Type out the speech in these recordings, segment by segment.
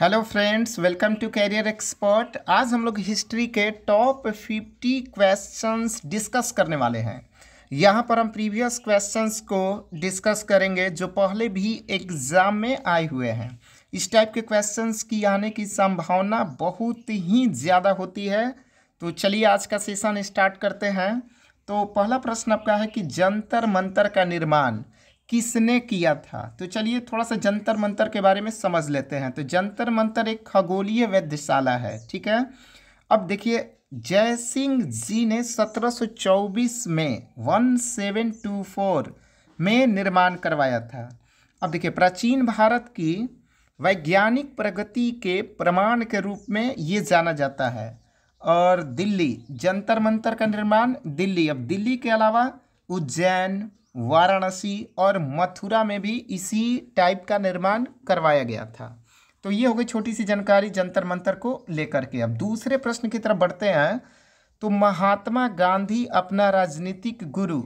hello friends welcome to career expert आज हम लोग हिस्ट्री के टॉप फिफ्टी क्वेश्चंस डिस्कस करने वाले हैं यहाँ पर हम प्रीवियस क्वेश्चंस को डिस्कस करेंगे जो पहले भी एग्ज़ाम में आए हुए हैं इस टाइप के क्वेश्चंस की आने की संभावना बहुत ही ज़्यादा होती है तो चलिए आज का सेशन स्टार्ट करते हैं तो पहला प्रश्न आपका है कि जंतर मंतर का निर्माण किसने किया था तो चलिए थोड़ा सा जंतर मंतर के बारे में समझ लेते हैं तो जंतर मंतर एक खगोलीय वैद्यशाला है ठीक है अब देखिए जय सिंह जी ने 1724 में 1724 में निर्माण करवाया था अब देखिए प्राचीन भारत की वैज्ञानिक प्रगति के प्रमाण के रूप में ये जाना जाता है और दिल्ली जंतर मंतर का निर्माण दिल्ली अब दिल्ली के अलावा उज्जैन वाराणसी और मथुरा में भी इसी टाइप का निर्माण करवाया गया था तो ये हो गई छोटी सी जानकारी जंतर मंतर को लेकर के अब दूसरे प्रश्न की तरफ बढ़ते हैं तो महात्मा गांधी अपना राजनीतिक गुरु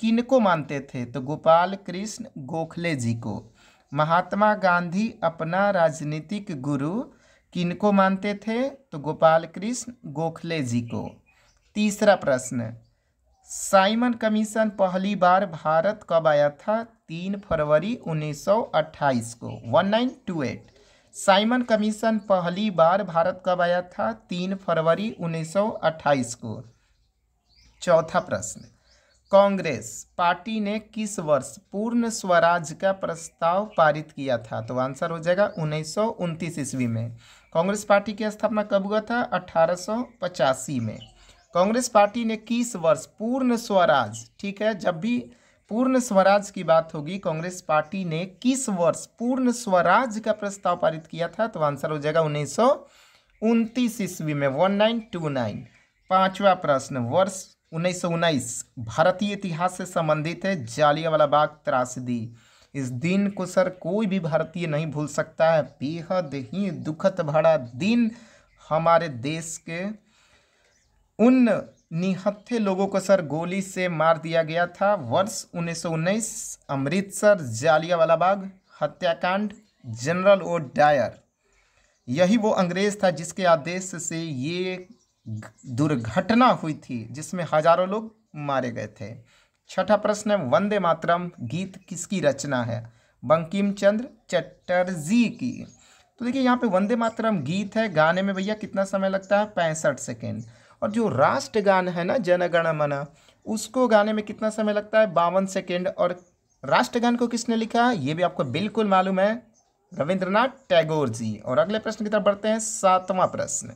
किन को मानते थे तो गोपाल कृष्ण गोखले जी को महात्मा गांधी अपना राजनीतिक गुरु किन को मानते थे तो गोपाल कृष्ण गोखले जी को तीसरा प्रश्न साइमन कमीशन पहली बार भारत कब आया था तीन फरवरी 1928 को 1928 साइमन कमीशन पहली बार भारत कब आया था तीन फरवरी 1928 को चौथा प्रश्न कांग्रेस पार्टी ने किस वर्ष पूर्ण स्वराज का प्रस्ताव पारित किया था तो आंसर हो जाएगा उन्नीस ईस्वी में कांग्रेस पार्टी की स्थापना कब हुआ था अठारह में कांग्रेस पार्टी ने किस वर्ष पूर्ण स्वराज ठीक है जब भी पूर्ण स्वराज की बात होगी कांग्रेस पार्टी ने किस वर्ष पूर्ण स्वराज का प्रस्ताव पारित किया था तो आंसर हो जाएगा उन्नीस सौ उनतीस ईस्वी में वन नाइन टू नाइन पाँचवा प्रश्न वर्ष उन्नीस सौ उन्नीस भारतीय इतिहास से संबंधित है जालियावाला बाग त्रासदी इस दिन को सर कोई भी भारतीय नहीं भूल सकता है बेहद ही दुखद भरा दिन हमारे देश के उन निहत्थे लोगों को सर गोली से मार दिया गया था वर्ष 1919 अमृतसर जालियावाला बाग हत्याकांड जनरल ओ डायर यही वो अंग्रेज़ था जिसके आदेश से ये दुर्घटना हुई थी जिसमें हजारों लोग मारे गए थे छठा प्रश्न है वंदे मातरम गीत किसकी रचना है बंकिम चंद्र चटर्जी की तो देखिए यहाँ पे वंदे मातरम गीत है गाने में भैया कितना समय लगता है पैंसठ सेकेंड और जो राष्ट्रगान है ना जनगण मन उसको गाने में कितना समय लगता है बावन सेकेंड और राष्ट्रगान को किसने लिखा ये भी आपको बिल्कुल मालूम है रविंद्रनाथ टैगोर जी और अगले प्रश्न की तरफ बढ़ते हैं सातवां प्रश्न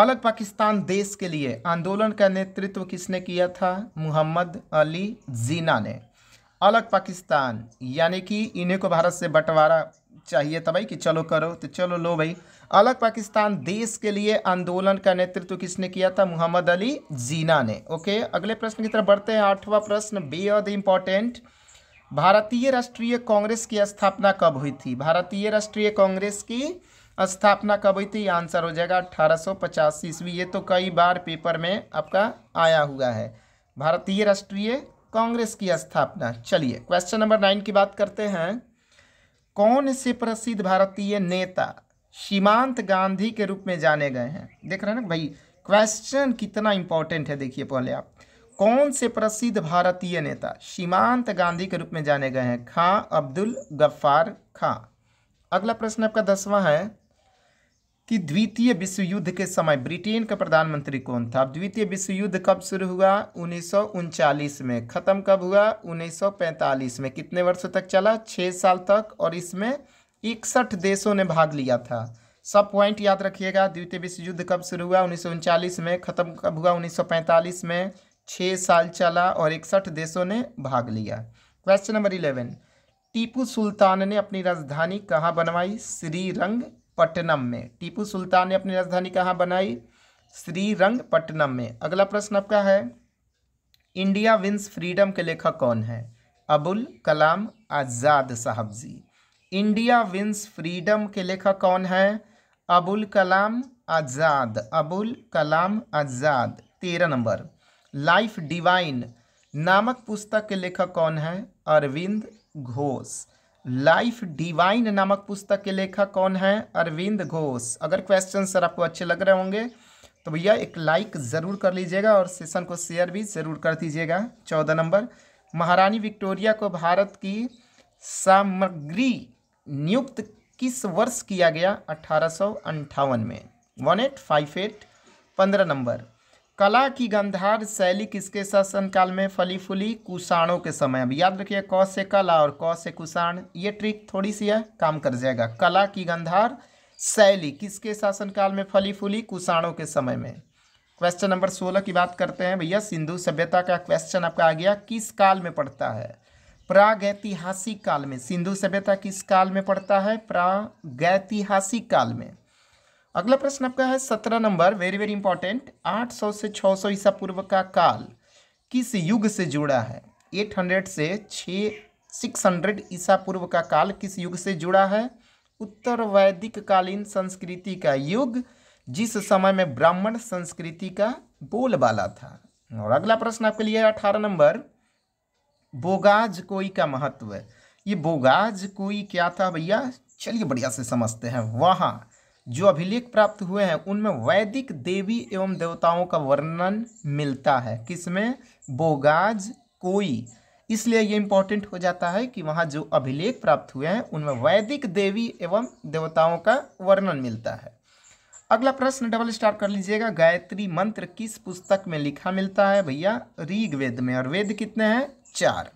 अलग पाकिस्तान देश के लिए आंदोलन का नेतृत्व किसने किया था मुहम्मद अली जीना ने अलग पाकिस्तान यानी कि इन्हें को भारत से बंटवारा चाहिए था भाई कि चलो करो तो चलो लो भाई अलग पाकिस्तान देश के लिए आंदोलन का नेतृत्व किसने किया था मोहम्मद अली जीना ने ओके अगले प्रश्न की तरफ बढ़ते हैं आठवां प्रश्न बेहद इंपॉर्टेंट भारतीय राष्ट्रीय कांग्रेस की स्थापना कब हुई थी भारतीय राष्ट्रीय कांग्रेस की स्थापना कब हुई थी आंसर हो जाएगा अठारह सौ पचासी ईस्वी ये तो कई बार पेपर में आपका आया हुआ है भारतीय राष्ट्रीय कांग्रेस की स्थापना चलिए क्वेश्चन नंबर नाइन की बात करते हैं कौन से प्रसिद्ध भारतीय नेता सीमांत गांधी के रूप में जाने गए हैं देख रहे हैं ना भाई क्वेश्चन कितना इंपॉर्टेंट है देखिए पहले आप कौन से प्रसिद्ध भारतीय नेता सीमांत गांधी के रूप में जाने गए हैं खां अब्दुल गफ्फार खां अगला प्रश्न आपका दसवां है कि द्वितीय विश्व युद्ध के समय ब्रिटेन का प्रधानमंत्री कौन था अब द्वितीय विश्व युद्ध कब शुरू हुआ उन्नीस में ख़त्म कब हुआ उन्नीस में कितने वर्षों तक चला छः साल तक और इसमें इकसठ देशों ने भाग लिया था सब पॉइंट याद रखिएगा द्वितीय विश्व युद्ध कब शुरू हुआ उन्नीस में ख़त्म कब हुआ उन्नीस में छः साल चला और इकसठ देशों ने भाग लिया question number eleven Tipu Sultan ने अपनी राजधानी कहाँ बनवाई श्रीरंग पट्टनम में टीपू सुल्तान ने अपनी राजधानी कहाँ बनाई श्रीरंगपट्टनम में अगला प्रश्न आपका है इंडिया विंस फ्रीडम के लेखक कौन है अबुल कलाम आज़ाद साहब जी इंडिया विंस फ्रीडम के लेखक कौन है अबुल कलाम आज़ाद अबुल कलाम आज़ाद तेरह नंबर लाइफ डिवाइन नामक पुस्तक के लेखक कौन है अरविंद घोष लाइफ डिवाइन नामक पुस्तक के लेखक कौन हैं अरविंद घोष अगर क्वेश्चन सर आपको अच्छे लग रहे होंगे तो भैया एक लाइक ज़रूर कर लीजिएगा और सेशन को शेयर भी ज़रूर कर दीजिएगा चौदह नंबर महारानी विक्टोरिया को भारत की सामग्री नियुक्त किस वर्ष किया गया अठारह में वन एट फाइव एट पंद्रह नंबर कला की गंधार शैली किसके शासन काल में फली फूली कुषाणों के समय अब याद रखिए क से कला और क से कुषाण ये ट्रिक थोड़ी सी है काम कर जाएगा कला की गंधार शैली किसके शासन काल में फली फूली कुषाणों के समय में क्वेश्चन नंबर सोलह की बात करते हैं भैया सिंधु सभ्यता का क्वेश्चन आपका आ गया किस काल में पड़ता है प्रागैतिहासिक काल में सिंधु सभ्यता किस काल में पड़ता है प्रागैतिहासिक काल में अगला प्रश्न आपका है सत्रह नंबर वेरी वेरी इंपॉर्टेंट आठ सौ से छ सौ ईसा पूर्व का काल किस युग से जुड़ा है एट हंड्रेड से सिक्स हंड्रेड ईसा पूर्व का काल किस युग से जुड़ा है उत्तर वैदिक कालीन संस्कृति का युग जिस समय में ब्राह्मण संस्कृति का बोलबाला था और अगला प्रश्न आपके लिए अठारह नंबर बोगाज कोई का महत्व ये बोगाज कोई क्या था भैया चलिए बढ़िया से समझते हैं वहाँ जो अभिलेख प्राप्त हुए हैं उनमें वैदिक देवी एवं देवताओं का वर्णन मिलता है किसमें बोगाज कोई इसलिए ये इम्पोर्टेंट हो जाता है कि वहाँ जो अभिलेख प्राप्त हुए हैं उनमें वैदिक देवी एवं देवताओं का वर्णन मिलता है अगला प्रश्न डबल स्टार कर लीजिएगा गायत्री मंत्र किस पुस्तक में लिखा मिलता है भैया ऋग्वेद में और वेद कितने हैं चार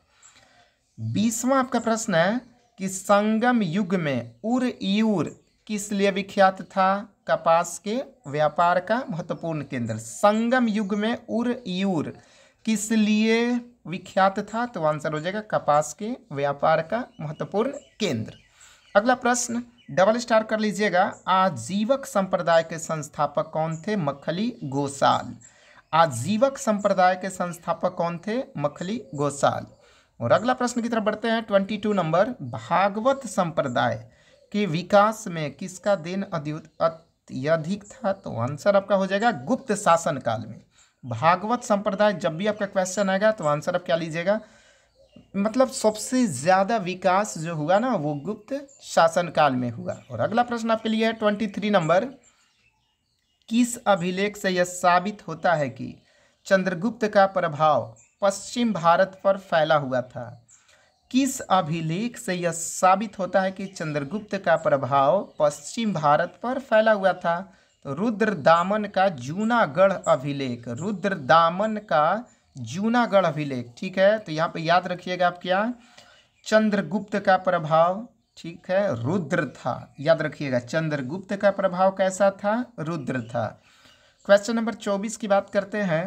बीसवा आपका प्रश्न है कि संगम युग में उर ईयूर किस लिए विख्यात था कपास के व्यापार का महत्वपूर्ण केंद्र संगम युग में उर यूर किस लिए विख्यात था तो आंसर हो जाएगा कपास के व्यापार का महत्वपूर्ण केंद्र अगला प्रश्न डबल स्टार कर लीजिएगा आजीवक संप्रदाय के संस्थापक कौन थे मखली गोसाल आजीवक संप्रदाय के संस्थापक कौन थे मखली गोसाल और अगला प्रश्न की तरफ बढ़ते हैं ट्वेंटी टू नंबर भागवत संप्रदाय कि विकास में किसका देन अत्यधिक था तो आंसर आपका हो जाएगा गुप्त शासन काल में भागवत संप्रदाय जब भी आपका क्वेश्चन आएगा तो आंसर आप क्या लीजिएगा मतलब सबसे ज़्यादा विकास जो हुआ ना वो गुप्त शासनकाल में हुआ और अगला प्रश्न आपके लिए है ट्वेंटी थ्री नंबर किस अभिलेख से यह साबित होता है कि चंद्रगुप्त का प्रभाव पश्चिम भारत पर फैला हुआ था किस अभिलेख से यह साबित होता है कि चंद्रगुप्त का प्रभाव पश्चिम भारत पर फैला हुआ था तो रुद्र दामन का जूनागढ़ अभिलेख रुद्र दामन का जूनागढ़ अभिलेख ठीक है तो यहाँ पे याद रखिएगा आप क्या चंद्रगुप्त का प्रभाव ठीक है रुद्र था याद रखिएगा चंद्रगुप्त का प्रभाव कैसा था रुद्र था क्वेश्चन नंबर चौबीस की बात करते हैं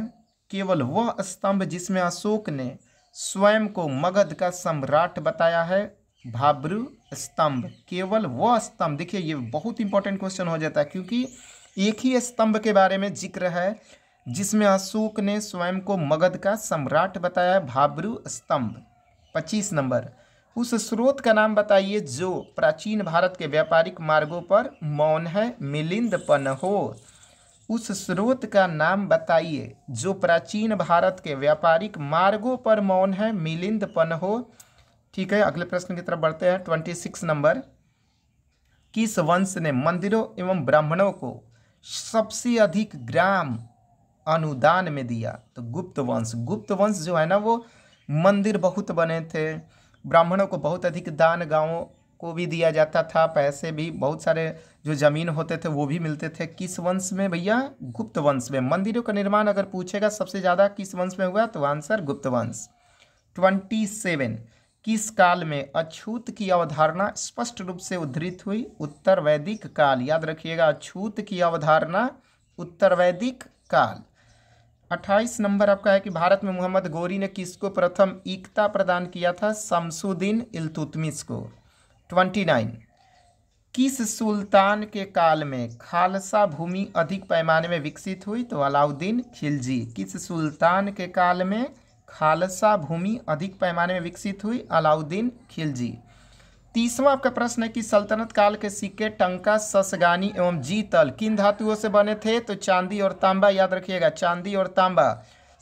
केवल वह स्तंभ जिसमें अशोक ने स्वयं को मगध का सम्राट बताया है भाब्रु स्तंभ केवल वह स्तंभ देखिए ये बहुत इंपॉर्टेंट क्वेश्चन हो जाता है क्योंकि एक ही स्तंभ के बारे में जिक्र है जिसमें अशोक ने स्वयं को मगध का सम्राट बताया है स्तंभ पच्चीस नंबर उस स्रोत का नाम बताइए जो प्राचीन भारत के व्यापारिक मार्गों पर मौन है मिलिंद पनहो उस स्रोत का नाम बताइए जो प्राचीन भारत के व्यापारिक मार्गों पर मौन है मिलिंद पन हो ठीक है अगले प्रश्न की तरफ बढ़ते हैं ट्वेंटी सिक्स नंबर किस वंश ने मंदिरों एवं ब्राह्मणों को सबसे अधिक ग्राम अनुदान में दिया तो गुप्त वंश गुप्त वंश जो है ना वो मंदिर बहुत बने थे ब्राह्मणों को बहुत अधिक दान गाँव को भी दिया जाता था पैसे भी बहुत सारे जो ज़मीन होते थे वो भी मिलते थे किस वंश में भैया गुप्त वंश में मंदिरों का निर्माण अगर पूछेगा सबसे ज़्यादा किस वंश में हुआ तो आंसर गुप्त वंश ट्वेंटी सेवन किस काल में अछूत की अवधारणा स्पष्ट रूप से उद्धृत हुई उत्तर वैदिक काल याद रखिएगा अछूत की अवधारणा उत्तर वैदिक काल अट्ठाईस नंबर आपका है कि भारत में मोहम्मद गोरी ने किसको प्रथम एकता प्रदान किया था शमसुद्दीन इलतुतमिस को ट्वेंटी नाइन किस सुल्तान के काल में खालसा भूमि अधिक पैमाने में विकसित हुई तो अलाउद्दीन खिलजी किस सुल्तान के काल में खालसा भूमि अधिक पैमाने में विकसित हुई अलाउद्दीन खिलजी तीसवा आपका प्रश्न है कि सल्तनत काल के सिक्के टंका ससगानी एवं जीतल किन धातुओं से बने थे तो चांदी और तांबा याद रखिएगा चांदी और तांबा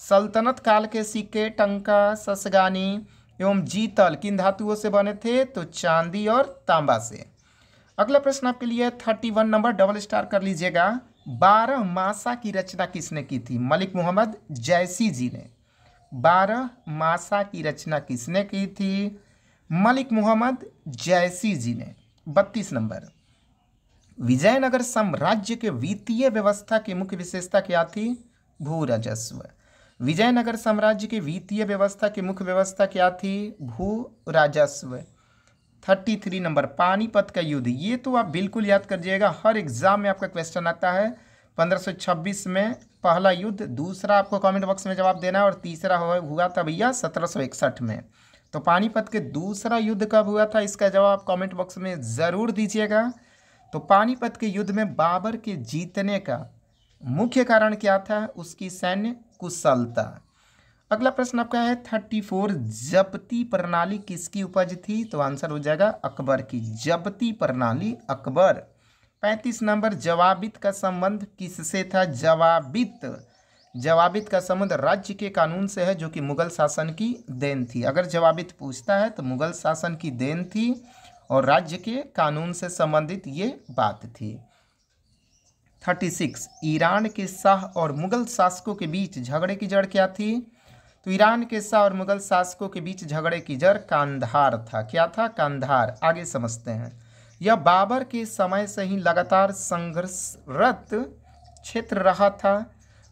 सल्तनत काल के सिक्के टंका ससगानी एवं जीतल किन धातुओं से बने थे तो चांदी और तांबा से अगला प्रश्न आपके लिए thirty one number double star कर लीजिएगा बारह मासा की रचना किसने की थी मलिक मोहम्मद जैसी जी ने बारह मासा की रचना किसने की थी मलिक मोहम्मद जैसी जी ने बत्तीस नंबर विजयनगर साम्राज्य के वित्तीय व्यवस्था की मुख्य विशेषता क्या थी भू राजस्व विजयनगर साम्राज्य की वित्तीय व्यवस्था की मुख्य व्यवस्था क्या थी भू राजस्व थर्टी थ्री नंबर पानीपत का युद्ध ये तो आप बिल्कुल याद कर जाइएगा हर एग्जाम में आपका क्वेश्चन आता है छब्बीस में पहला युद्ध दूसरा आपको कमेंट बॉक्स में जवाब देना है और तीसरा हुआ था भैया सत्रह में तो पानीपत के दूसरा युद्ध कब हुआ था इसका जवाब कमेंट बॉक्स में ज़रूर दीजिएगा तो पानीपत के युद्ध में बाबर के जीतने का मुख्य कारण क्या था उसकी सैन्य कुशलता अगला प्रश्न आपका है थर्टी फोर जबती प्रणाली किसकी उपज थी तो आंसर हो जाएगा अकबर की जबती प्रणाली अकबर पैंतीस नंबर जवाबित का संबंध किससे था जवाबित जवाबित का संबंध राज्य के कानून से है जो कि मुगल शासन की देन थी अगर जवाबित पूछता है तो मुगल शासन की देन थी और राज्य के कानून से संबंधित ये बात थी 36 ईरान के शाह और मुग़ल शासकों के बीच झगड़े की जड़ क्या थी तो ईरान के शाह और मुग़ल शासकों के बीच झगड़े की जड़ कांधार था क्या था कांधार आगे समझते हैं यह बाबर के समय से ही लगातार संघर्षरत क्षेत्र रहा था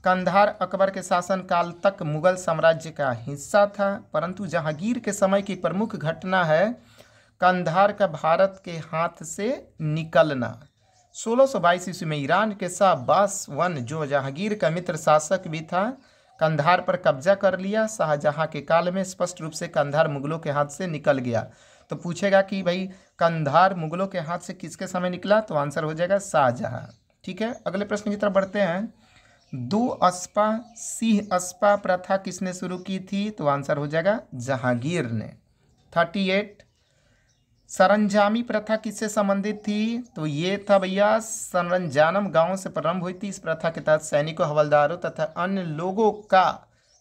कंधार अकबर के शासनकाल तक मुगल साम्राज्य का हिस्सा था परंतु जहांगीर के समय की प्रमुख घटना है कंधार का भारत के हाथ से निकलना सोलह सौ बाईस ईस्वी में ईरान के शाह बास वन जो जहांगीर का मित्र शासक भी था कंधार पर कब्जा कर लिया शाहजहाँ के काल में स्पष्ट रूप से कंधार मुगलों के हाथ से निकल गया तो पूछेगा कि भाई कंधार मुगलों के हाथ से किसके समय निकला तो आंसर हो जाएगा शाहजहाँ ठीक है अगले प्रश्न की तरफ बढ़ते हैं दो अस्पा सिंह अस्पा प्रथा किसने शुरू की थी तो आंसर हो जाएगा जहांगीर ने थर्टी एट सरंजामी प्रथा किससे संबंधित थी तो ये था भैया सरंजानम गांव से प्रारंभ हुई थी इस प्रथा के तहत सैनिकों हवलदारों तथा अन्य लोगों का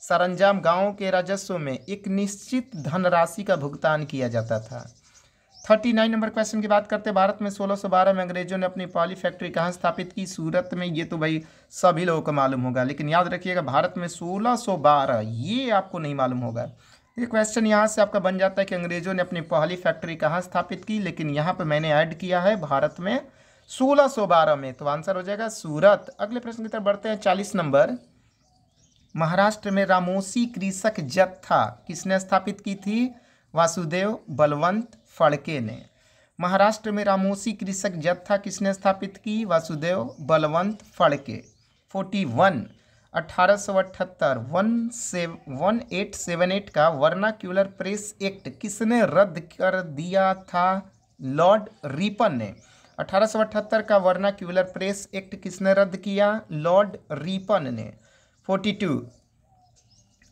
सरंजाम गांव के राजस्व में एक निश्चित धनराशि का भुगतान किया जाता था थर्टी नाइन नंबर क्वेश्चन की बात करते हैं भारत में 1612 में अंग्रेजों ने अपनी पहली फैक्ट्री कहाँ स्थापित की सूरत में ये तो भाई सभी लोगों को मालूम होगा लेकिन याद रखिएगा भारत में 1612 ये आपको नहीं मालूम होगा ये क्वेश्चन यहाँ से आपका बन जाता है कि अंग्रेजों ने अपनी पहली फैक्ट्री कहाँ स्थापित की लेकिन यहाँ पर मैंने ऐड किया है भारत में बारह में तो आंसर हो जाएगा सूरत अगले प्रश्न की तरफ बढ़ते हैं चालीस नंबर महाराष्ट्र में रामोसी कृषक जत्था किसने स्थापित की थी वासुदेव बलवंत फड़के ने महाराष्ट्र में रामोसी कृषक जत्था किसने स्थापित की वासुदेव बलवंत फड़के फोर्टी वन अठारह सौ seven one eight seven eight का वर्नाक्यूलर प्रेस एक्ट किसने रद्द कर दिया था लॉर्ड रिपन ने अठारह का वर्नाक्यूलर प्रेस एक्ट किसने रद्द किया लॉर्ड रीपन ने फोर्टी टू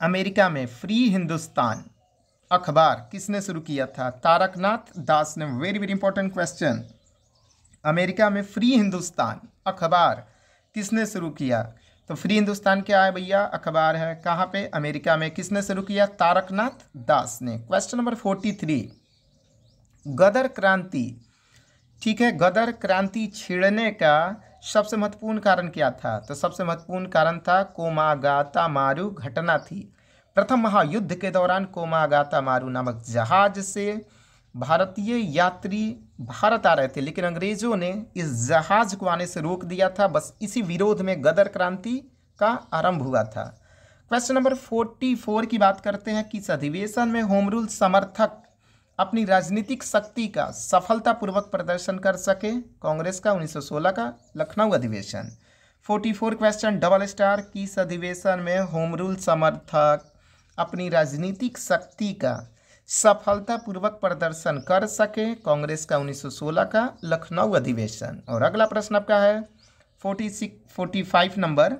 अमेरिका में फ्री हिंदुस्तान अखबार किसने शुरू किया था तारकनाथ दास ने very very important question America में फ्री हिंदुस्तान अखबार किसने शुरू किया तो फ्री हिंदुस्तान क्या है भैया अखबार है कहाँ पे अमेरिका में किसने शुरू किया तारकनाथ दास ने question number forty three Ghadar क्रांति ठीक है गदर क्रांति छिड़ने का सबसे महत्वपूर्ण कारण क्या था तो सबसे महत्वपूर्ण कारण था कोमागाता मारू घटना थी प्रथम महायुद्ध के दौरान कोमागाता मारू नामक जहाज से भारतीय यात्री भारत आ रहे थे लेकिन अंग्रेजों ने इस जहाज को आने से रोक दिया था बस इसी विरोध में गदर क्रांति का आरंभ हुआ था क्वेश्चन नंबर फोर्टी फोर की बात करते हैं किस अधिवेशन में होम रूल समर्थक अपनी राजनीतिक शक्ति का सफलतापूर्वक प्रदर्शन कर सके कांग्रेस का 1916 का लखनऊ अधिवेशन 44 क्वेश्चन डबल स्टार किस अधिवेशन में होम रूल समर्थक अपनी राजनीतिक शक्ति का सफलतापूर्वक प्रदर्शन कर सके कांग्रेस का 1916 का लखनऊ अधिवेशन और अगला प्रश्न आपका है 46 45 नंबर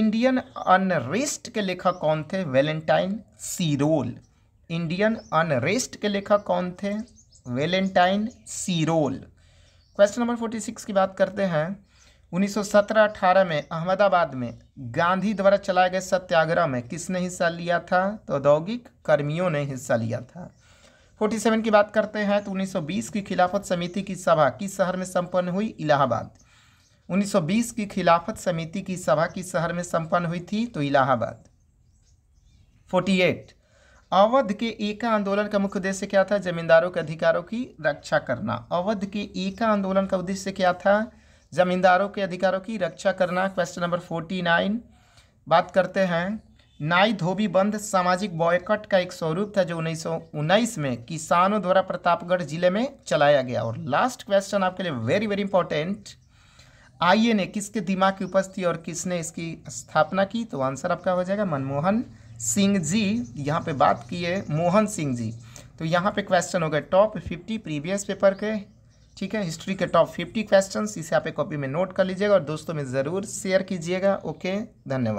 इंडियन अनरेस्ट के लेखक कौन थे वेलेंटाइन सीरोल इंडियन अनरेस्ट के लेखक कौन थे वेलेंटाइन सीरोल क्वेश्चन नंबर 46 की बात करते हैं 1917-18 में अहमदाबाद में गांधी द्वारा चलाए गए सत्याग्रह में किसने हिस्सा लिया था तो औद्योगिक कर्मियों ने हिस्सा लिया था 47 की बात करते हैं तो 1920 की खिलाफत समिति की सभा किस शहर में संपन्न हुई इलाहाबाद 1920 की खिलाफत समिति की सभा किस शहर में संपन्न हुई थी तो इलाहाबाद 48 अवध के एका आंदोलन का मुख्य उद्देश्य क्या था जमींदारों के अधिकारों की रक्षा करना अवध के एका आंदोलन का उद्देश्य क्या था ज़मींदारों के अधिकारों की रक्षा करना क्वेश्चन नंबर फोर्टी नाइन बात करते हैं नाई धोबी बंद सामाजिक बॉयकट का एक स्वरूप था जो उन्नीस में किसानों द्वारा प्रतापगढ़ जिले में चलाया गया और लास्ट क्वेश्चन आपके लिए वेरी वेरी इंपॉर्टेंट आइए ने किसके दिमाग की उपज थी और किसने इसकी स्थापना की तो आंसर आपका हो जाएगा मनमोहन सिंह जी यहाँ पे बात की है मोहन सिंह जी तो यहाँ पे क्वेश्चन हो गए टॉप फिफ्टी प्रीवियस पेपर के ठीक है हिस्ट्री के टॉप फिफ्टी क्वेश्चन इसे आप कॉपी में नोट कर लीजिएगा और दोस्तों में ज़रूर शेयर कीजिएगा ओके धन्यवाद